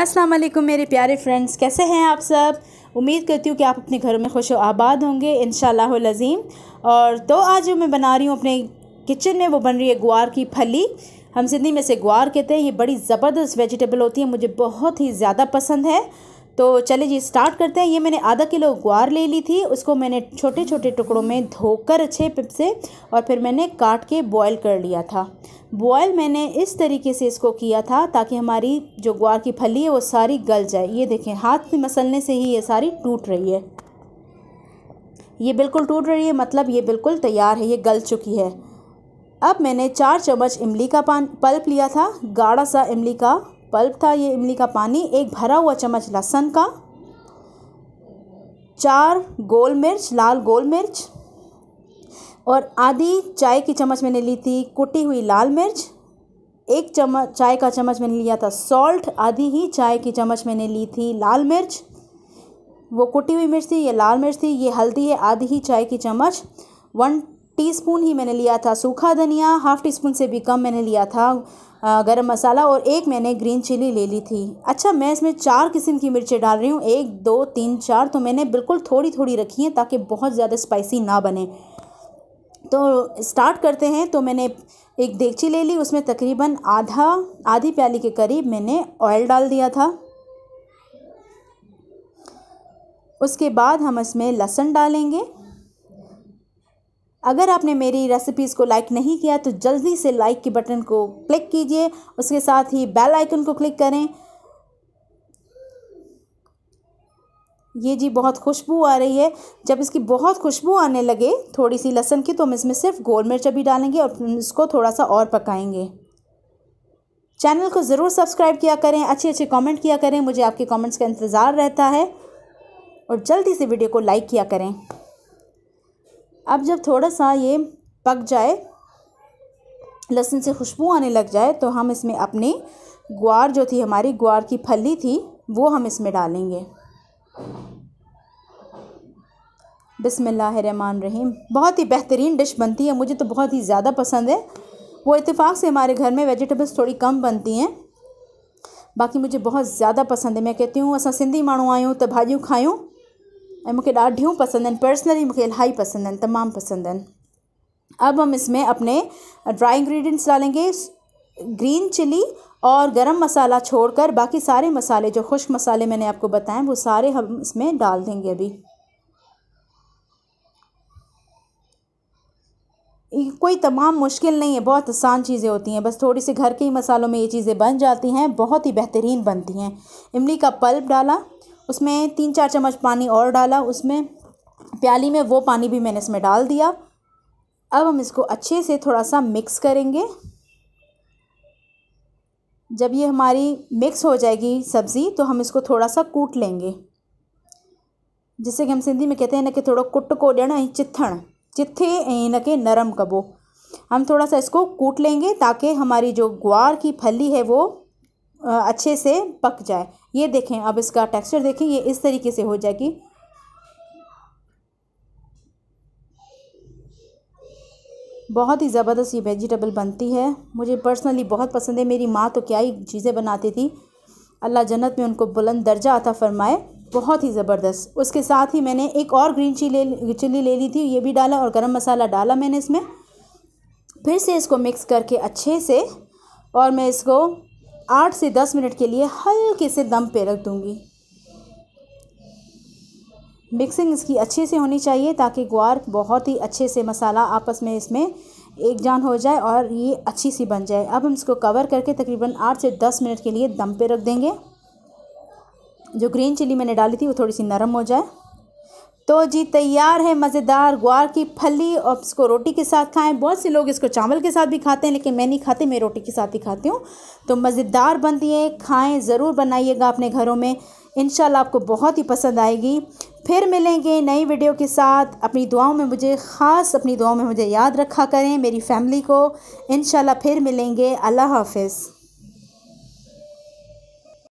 अस्सलाम वालेकुम मेरे प्यारे फ्रेंड्स कैसे हैं आप सब उम्मीद करती हूँ कि आप अपने घरों में खुश आबाद होंगे इन लज़ीम और तो आज जो मैं बना रही हूँ अपने किचन में वो बन रही है ग्वार की फली हम सिंधी में से ग्वार कहते हैं ये बड़ी ज़बरदस्त वेजिटेबल होती है मुझे बहुत ही ज़्यादा पसंद है तो चले जी स्टार्ट करते हैं ये मैंने आधा किलो ग्वार ले ली थी उसको मैंने छोटे छोटे टुकड़ों में धोकर अच्छे पिप से और फिर मैंने काट के बॉयल कर लिया था बॉयल मैंने इस तरीके से इसको किया था ताकि हमारी जो ग्वार की फली है वो सारी गल जाए ये देखें हाथ में मसलने से ही ये सारी टूट रही है ये बिल्कुल टूट रही है मतलब ये बिल्कुल तैयार है ये गल चुकी है अब मैंने चार चम्मच इमली का पान पल्प लिया था गाढ़ा सा इमली का पल्प था ये इमली का पानी एक भरा हुआ चम्मच लहसुन का चार गोल मिर्च लाल गोल मिर्च और आधी चाय की चम्मच मैंने ली थी कुटी हुई लाल मिर्च एक चम्मच चाय का चम्मच मैंने लिया था सॉल्ट आधी ही चाय की चम्मच मैंने ली थी लाल मिर्च वो कुटी हुई मिर्च थी ये लाल मिर्च थी ये हल्दी है आधी ही चाय की चम्मच वन टीस्पून ही मैंने लिया था सूखा धनिया हाफ़ टी स्पून से भी कम मैंने लिया था गरम मसाला और एक मैंने ग्रीन चिली ले ली थी अच्छा मैं इसमें चार किस्म की मिर्चें डाल रही हूँ एक दो तीन चार तो मैंने बिल्कुल थोड़ी थोड़ी रखी हैं ताकि बहुत ज़्यादा स्पाइसी ना बने तो स्टार्ट करते हैं तो मैंने एक देगची ले ली उसमें तकरीबन आधा आधी प्याली के करीब मैंने ऑयल डाल दिया था उसके बाद हम इसमें लहसुन डालेंगे अगर आपने मेरी रेसिपीज़ को लाइक नहीं किया तो जल्दी से लाइक के बटन को क्लिक कीजिए उसके साथ ही बेल आइकन को क्लिक करें ये जी बहुत खुशबू आ रही है जब इसकी बहुत खुशबू आने लगे थोड़ी सी लहसन की तो हम इसमें सिर्फ गोल मिर्च भी डालेंगे और इसको थोड़ा सा और पकाएंगे चैनल को ज़रूर सब्सक्राइब किया करें अच्छे अच्छे कमेंट किया करें मुझे आपके कमेंट्स का इंतज़ार रहता है और जल्दी से वीडियो को लाइक किया करें अब जब थोड़ा सा ये पक जाए लहसुन से खुशबू आने लग जाए तो हम इसमें अपनी ग्वार जो थी हमारी ग्वार की फली थी वो हम इसमें डालेंगे बिसमान रहीम बहुत ही बेहतरीन डिश बनती है मुझे तो बहुत ही ज़्यादा पसंद है वो इत्तेफाक से हमारे घर में वेजिटेबल्स थोड़ी कम बनती हैं बाक़ी मुझे बहुत ज़्यादा पसंद है मैं कहती हूँ असा सिंधी मानू आयो तो भाॼियूं खायूं ऐं मूंखे ॾाढियूं पसंदि आहिनि पर्सनली मूंखे इलाही पसंदि आहिनि तमामु पसंदि आहिनि अब हम इसमें अपने ड्राई इंग्रेडिएंट्स डालेंगे ग्रीन चिली और गरम मसाला छोड़कर बाकी सारे मसाले जो खुश्क मसाले मैंने आपको बताए वो सारे हम इसमें डाल देंगे अभी कोई तमाम मुश्किल नहीं है बहुत आसान चीज़ें होती हैं बस थोड़ी सी घर के ही मसालों में ये चीज़ें बन जाती हैं बहुत ही बेहतरीन बनती हैं इमली का पल्प डाला उसमें तीन चार चम्मच पानी और डाला उसमें प्याली में वो पानी भी मैंने इसमें डाल दिया अब हम इसको अच्छे से थोड़ा सा मिक्स करेंगे जब ये हमारी मिक्स हो जाएगी सब्ज़ी तो हम इसको थोड़ा सा कूट लेंगे जिससे कि हम सिंधी में कहते हैं ना कि थोड़ा कुट को डण चिथण चिथे ऐं इन के नरम कबो हम थोड़ा सा इसको कूट लेंगे ताकि हमारी जो ग्वार की फली है वो अच्छे से पक जाए ये देखें अब इसका टेक्सचर देखें ये इस तरीके से हो जाएगी बहुत ही ज़बरदस्त ये वेजिटेबल बनती है मुझे पर्सनली बहुत पसंद है मेरी माँ तो क्या ही चीज़ें बनाती थी अल्लाह जन्नत में उनको बुलंद दर्जा आता फ़रमाए बहुत ही ज़बरदस्त उसके साथ ही मैंने एक और ग्रीन चिली चिली ले ली थी ये भी डाला और गरम मसाला डाला मैंने इसमें फिर से इसको मिक्स करके अच्छे से और मैं इसको आठ से दस मिनट के लिए हल्के से दम पे रख दूँगी मिक्सिंग इसकी अच्छे से होनी चाहिए ताकि ग्वार बहुत ही अच्छे से मसाला आपस में इसमें एक जान हो जाए और ये अच्छी सी बन जाए अब हम इसको कवर करके तकरीबन आठ से दस मिनट के लिए दम पे रख देंगे जो ग्रीन चिली मैंने डाली थी वो थोड़ी सी नरम हो जाए तो जी तैयार है मज़ेदार ग्वार की फली और इसको रोटी के साथ खाएं बहुत से लोग इसको चावल के साथ भी खाते हैं लेकिन मैं नहीं खाते मैं रोटी के साथ ही खाती हूँ तो मज़ेदार बनती है खाएं ज़रूर बनाइएगा अपने घरों में इन आपको बहुत ही पसंद आएगी फिर मिलेंगे नई वीडियो के साथ अपनी दुआओं में मुझे ख़ास अपनी दुआओं में मुझे याद रखा करें मेरी फैमिली को इन फिर मिलेंगे अल्लाह हाफिज़